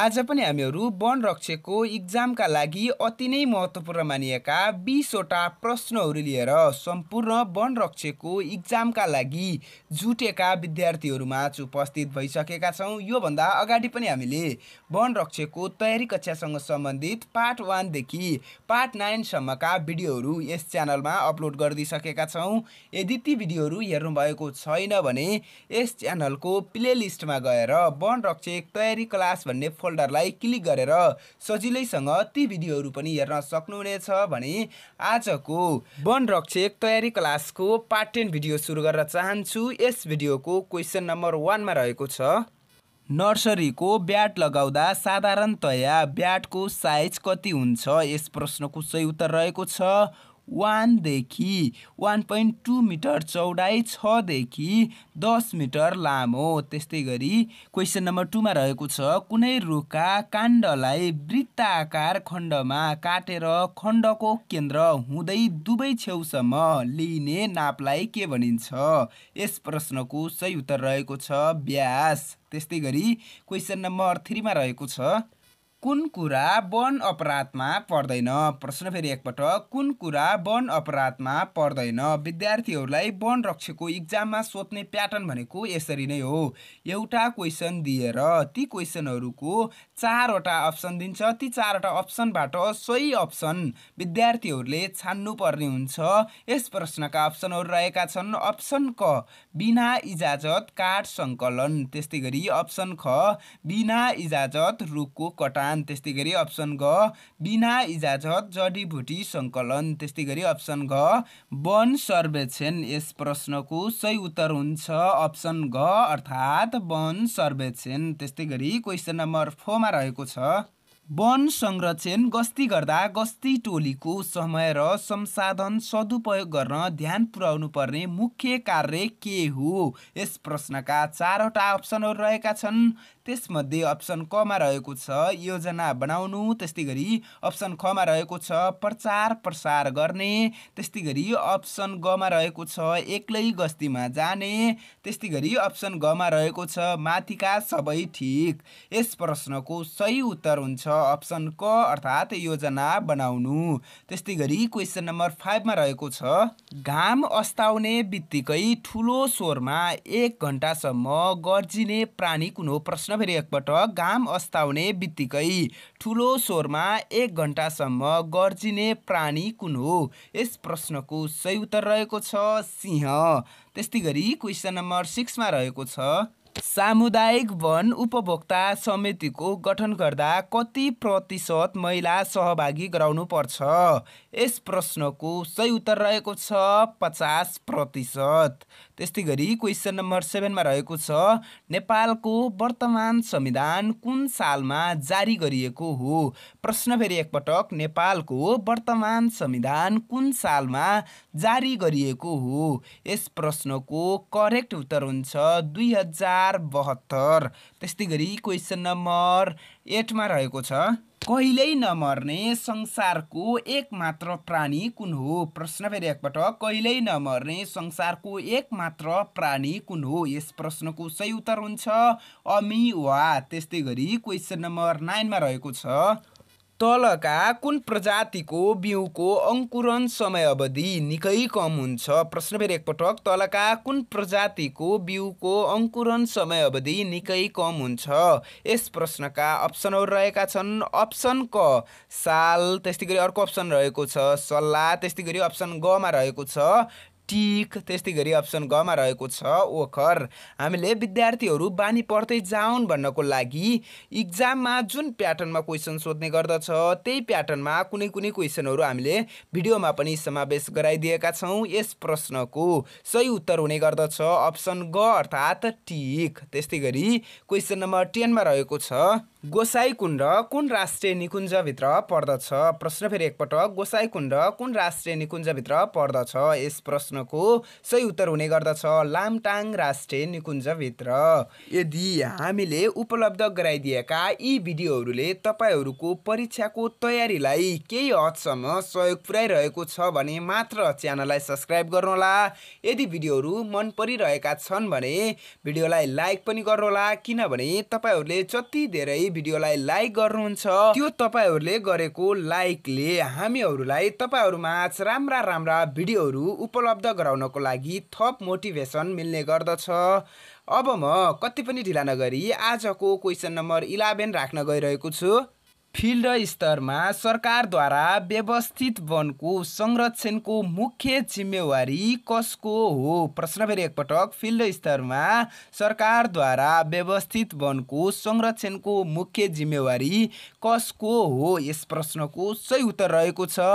आज पनि हामीहरू वन रक्षकको इक्जामका लागि अति नै महत्त्वपूर्ण मानिएका बिसवटा प्रश्नहरू लिएर सम्पूर्ण वन रक्षकको इक्जामका लागि जुटेका माझ उपस्थित भइसकेका छौँ योभन्दा अगाडि पनि हामीले वन रक्षकको तयारी कक्षासँग सम्बन्धित पार्ट वानदेखि पार्ट नाइनसम्मका भिडियोहरू यस च्यानलमा अपलोड गरिदिइसकेका छौँ यदि ती भिडियोहरू हेर्नुभएको छैन भने यस च्यानलको प्लेलिस्टमा गएर वन रक्षक तयारी क्लास भन्ने फोल्डरलाई क्लिक गरेर सजिलैसँग ती भिडियोहरू पनि हेर्न सक्नुहुनेछ भने आजको वनरक्षक तयारी क्लासको पार्ट टेन भिडियो सुरु गर्न चाहन्छु यस भिडियोको क्वेसन नम्बर वानमा रहेको छ नर्सरीको ब्याट लगाउँदा साधारणतया ब्याटको साइज कति हुन्छ यस प्रश्नको सही उत्तर रहेको छ वानदेखि वान पोइन्ट टू मिटर चौडाइ छदेखि दस मिटर लामो त्यस्तै गरी क्वेसन नम्बर टूमा रहेको छ कुनै रुखका काण्डलाई वृत्ताकार खण्डमा काटेर खण्डको केन्द्र हुँदै दुवै छेउसम्म लिइने नापलाई के भनिन्छ यस प्रश्नको सही उत्तर रहेको छ ब्यास त्यस्तै गरी क्वेसन नम्बर थ्रीमा रहेको छ कुन कुरा वन अपराधमा पर्दैन प्रश्न फेरि एकपल्ट कुन कुरा वन अपराधमा पर्दैन विद्यार्थीहरूलाई वन रक्षकको इक्जाममा सोध्ने प्याटर्न भनेको यसरी नै हो एउटा क्वेसन दिएर ती क्वेसनहरूको चारवटा अप्सन दिन्छ ती चारवटा अप्सनबाट सही अप्सन विद्यार्थीहरूले छान्नुपर्ने हुन्छ यस प्रश्नका अप्सनहरू रहेका छन् अप्सन क बिना इजाजत काठ सङ्कलन त्यस्तै गरी अप्सन ख बिना इजाजत रुखको कटान दान त्यस्तै गरी अप्सन घ बिना इजाजत जडीबुटी सङ्कलन त्यस्तै गरी अप्सन घ वन सर्वेक्षण यस प्रश्नको सही उत्तर हुन्छ अप्सन घ अर्थात् वन सर्वेक्षण त्यस्तै गरी क्वेसन नम्बर फोरमा रहेको छ वन संरक्षण गस्ती गर्दा गस्ती टोलीको समय र संसाधन सदुपयोग गर्न ध्यान पुर्याउनु पर्ने मुख्य कार्य के हो यस प्रश्नका चारवटा अप्सनहरू रहेका छन् त्यसमध्ये अप्सन कमा रहेको छ योजना बनाउनु त्यस्तै गरी अप्सन खमा रहेको छ प्रचार प्रसार गर्ने त्यस्तै गरी अप्सन गमा रहेको छ एक्लै गस्तीमा जाने त्यस्तै गरी अप्सन गमा रहेको छ माथिका सबै ठिक यस प्रश्नको सही उत्तर हुन्छ अप्सन क अर्थात् योजना बनाउनु त्यस्तै गरी क्वेसन नम्बर फाइभमा रहेको छ घाम अस्ताउने बित्तिकै ठुलो स्वरमा एक घन्टासम्म गर्जिने प्राणी कुन हो प्रश्न फेरि एकपटक घाम अस्ताउने बित्तिकै ठुलो स्वरमा एक घन्टासम्म गर्जिने प्राणी कुन हो यस प्रश्नको सही उत्तर रहेको छ सिंह त्यस्तै गरी क्वेसन नम्बर सिक्समा रहेको छ सामुदायिक वन उपभोक्ता समितिको गठन गर्दा कति प्रतिशत महिला सहभागी गराउनु पर्छ यस प्रश्नको सही उत्तर रहेको छ पचास प्रतिशत त्यस्तै गरी क्वेसन नम्बर सेभेनमा रहेको छ नेपालको वर्तमान संविधान कुन सालमा जारी गरिएको हो प्रश्न फेरि एकपटक नेपालको वर्तमान संविधान कुन सालमा जारी गरिएको हो यस प्रश्नको करेक्ट उत्तर हुन्छ दुई हजार चार बहत्तर त्यस्तै गरी क्वेसन नम्बर एटमा रहेको छ कहिल्यै नमर्ने संसारको एकमात्र प्राणी कुन हो प्रश्न फेरि एकपल्ट कहिल्यै नमर्ने संसारको एकमात्र प्राणी कुन हो यस प्रश्नको सही उत्तर हुन्छ अमिवा त्यस्तै गरी क्वेसन नम्बर नाइनमा रहेको छ तलका कुन प्रजातिको बिउको अङ्कुरन समय अवधि निकै कम हुन्छ प्रश्न फेरि एकपटक तलका कुन प्रजातिको बिउको अङ्कुरन समय अवधि निकै कम हुन्छ यस प्रश्नका अप्सनहरू रहेका छन् अप्सन क साल त्यस्तै गरी अर्को अप्सन रहेको छ सल्लाह त्यस्तै गरी अप्सन गमा रहेको छ टिक त्यस्तै गरी अप्सन गमा रहेको छ ओखर हामीले विद्यार्थीहरू बानी पढ्दै जाउन् भन्नको लागि इक्जाममा जुन प्याटर्नमा क्वेसन सोध्ने गर्दछ त्यही प्याटर्नमा कुनै कुनै क्वेसनहरू हामीले भिडियोमा पनि समावेश गराइदिएका छौँ यस प्रश्नको सही उत्तर हुने गर्दछ अप्सन ग अर्थात् टिक त्यस्तै गरी क्वेसन नम्बर टेनमा रहेको छ गोसाई कुण्ड कुन राष्ट्रिय निकुञ्जभित्र पर्दछ प्रश्न फेरि एकपटक गोसाई कुण्ड कुन राष्ट्रिय निकुञ्जभित्र पर्दछ यस प्रश्न प्रश्नको सही उत्तर हुने गर्दछ लामटाङ राष्ट्रिय निकुञ्जभित्र यदि हामीले उपलब्ध गराइदिएका यी भिडियोहरूले तपाईँहरूको परीक्षाको तयारीलाई केही हदसम्म सहयोग पुर्याइरहेको छ भने मात्र च्यानललाई सब्सक्राइब गर्नुहोला यदि भिडियोहरू मन परिरहेका छन् भने भिडियोलाई लाइक पनि गर्नुहोला किनभने तपाईँहरूले जति धेरै भिडियोलाई लाइक गर्नुहुन्छ त्यो तपाईँहरूले गरेको लाइकले हामीहरूलाई तपाईँहरूमा राम्रा राम्रा भिडियोहरू उपलब्ध उपलब्ध गराउनको लागि थप मोटिभेसन मिल्ने गर्दछ अब म कति पनि ढिला नगरी आजको क्वेसन नम्बर इलेभेन राख्न गइरहेको छु फिल्ड स्तरमा सरकारद्वारा व्यवस्थित वनको संरक्षणको मुख्य जिम्मेवारी कसको हो प्रश्न फेरि एकपटक फिल्ड स्तरमा सरकारद्वारा व्यवस्थित वनको संरक्षणको मुख्य जिम्मेवारी कसको हो यस प्रश्नको सही उत्तर रहेको छ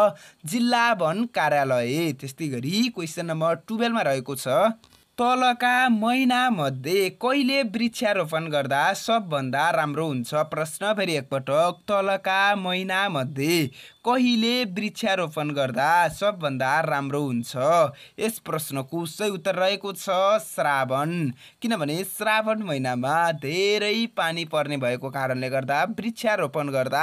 जिल्ला वन कार्यालय त्यस्तै गरी क्वेसन नम्बर टुवेल्भमा रहेको छ तलका महिनामध्ये कहिले वृक्षारोपण गर्दा सबभन्दा राम्रो हुन्छ प्रश्न फेरि एकपटक तलका महिनामध्ये कहिले वृक्षारोपण गर्दा सबभन्दा राम्रो हुन्छ यस प्रश्नको सही उत्तर रहेको छ श्रावण किनभने श्रावण महिनामा धेरै पानी पर्ने भएको कारणले गर्दा वृक्षारोपण गर्दा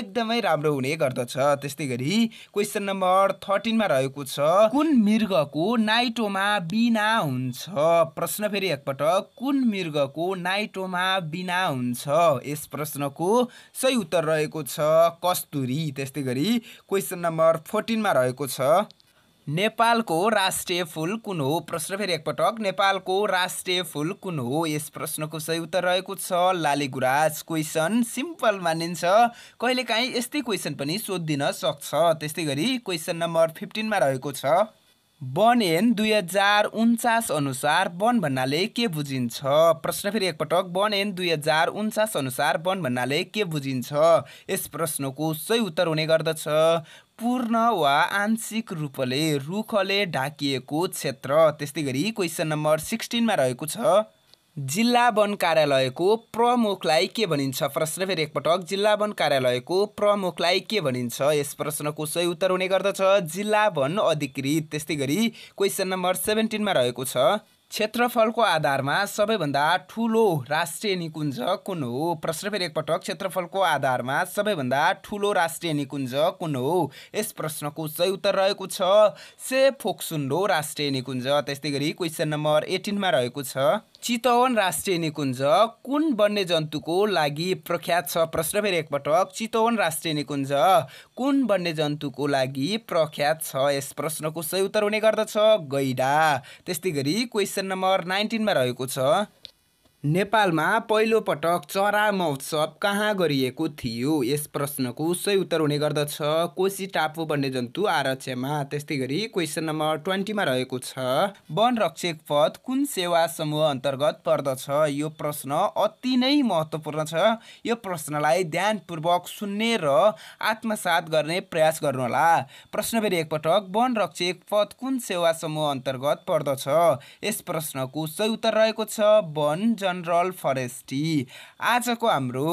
एकदमै राम्रो हुने गर्दछ त्यस्तै गरी क्वेसन नम्बर थर्टिनमा रहेको छ कुन मृगको नाइटोमा बिना हुन्छ प्रश्न फेरि एकपटक कुन मृगको नाइटोमा बिना हुन्छ यस प्रश्नको सही उत्तर रहेको छ कस्तुरी त्यस्तै गरी गरी क्वेसन नम्बर फोर्टिनमा रहेको छ नेपालको राष्ट्रिय फुल कुन हो प्रश्न फेरि एकपटक नेपालको राष्ट्रिय फुल कुन हो यस प्रश्नको सही उत्तर रहेको छ लालीगुराज क्वेसन सिम्पल मानिन्छ कहिलेकाहीँ यस्तै क्वेसन पनि सोधिदिन सक्छ त्यस्तै गरी क्वेसन नम्बर फिफ्टिनमा रहेको छ वन ऐन दुई हजार उन्चास अनुसार वन भन्नाले के बुझिन्छ प्रश्न फेरि एकपटक वन एन दुई हजार उन्चास अनुसार वन भन्नाले के बुझिन्छ यस प्रश्नको सही उत्तर हुने गर्दछ पूर्ण वा आंशिक रूपले रुखले ढाकिएको क्षेत्र त्यस्तै गरी क्वेसन नम्बर सिक्सटिनमा रहेको छ जिल्ला वन कार्यालयको प्रमुखलाई के भनिन्छ प्रश्न फेरि एकपटक जिल्ला वन कार्यालयको प्रमुखलाई के भनिन्छ यस प्रश्नको सही उत्तर हुने गर्दछ जिल्ला वन अधिकृत त्यस्तै गरी क्वेसन नम्बर सेभेन्टिनमा रहेको छ क्षेत्रफलको आधारमा सबैभन्दा ठुलो राष्ट्रिय निकुञ्ज कुन हो प्रश्न फेरि एकपटक क्षेत्रफलको आधारमा सबैभन्दा ठुलो राष्ट्रिय निकुञ्ज कुन हो यस प्रश्नको सही उत्तर रहेको छ से फोक्सुन्डो राष्ट्रिय निकुञ्ज त्यस्तै गरी क्वेसन नम्बर एटिनमा रहेको छ चितवन राष्ट्रिय निकुञ्ज कुन वन्यजन्तुको लागि प्रख्यात छ प्रश्न फेरि एकपटक चितवन राष्ट्रिय निकुञ्ज कुन वन्यजन्तुको लागि प्रख्यात छ यस प्रश्नको सही उत्तर हुने गर्दछ गैडा त्यस्तै गरी क्वेसन नम्बर नाइन्टिनमा रहेको छ नेपालमा पहिलोपटक चरा महोत्सव कहाँ गरिएको थियो यस प्रश्नको सही उत्तर हुने गर्दछ कोशी टापु वन्यजन्तु आरक्षमा त्यस्तै गरी क्वेसन नम्बर ट्वेन्टीमा रहेको छ वन रक्षक पद कुन सेवा समूह अन्तर्गत पर्दछ यो प्रश्न अति नै महत्त्वपूर्ण छ यो प्रश्नलाई ध्यानपूर्वक सुन्ने र आत्मसात गर्ने प्रयास गर्नुहोला प्रश्न फेरि एकपटक वन रक्षक पद कुन सेवा समूह अन्तर्गत पर्दछ यस प्रश्नको सही उत्तर रहेको छ वन जन जनरल फरेस्टी आजको हाम्रो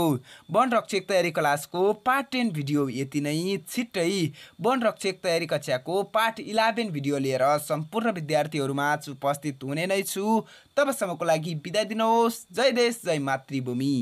वनरक्षक तयारी क्लासको पार्ट टेन भिडियो यति नै छिट्टै वनरक्षक तयारी कक्षाको पार्ट इलेभेन भिडियो लिएर सम्पूर्ण विद्यार्थीहरूमा उपस्थित हुने नै छु तबसम्मको लागि बिदा दिनुहोस् जय देश जय मातृभूमि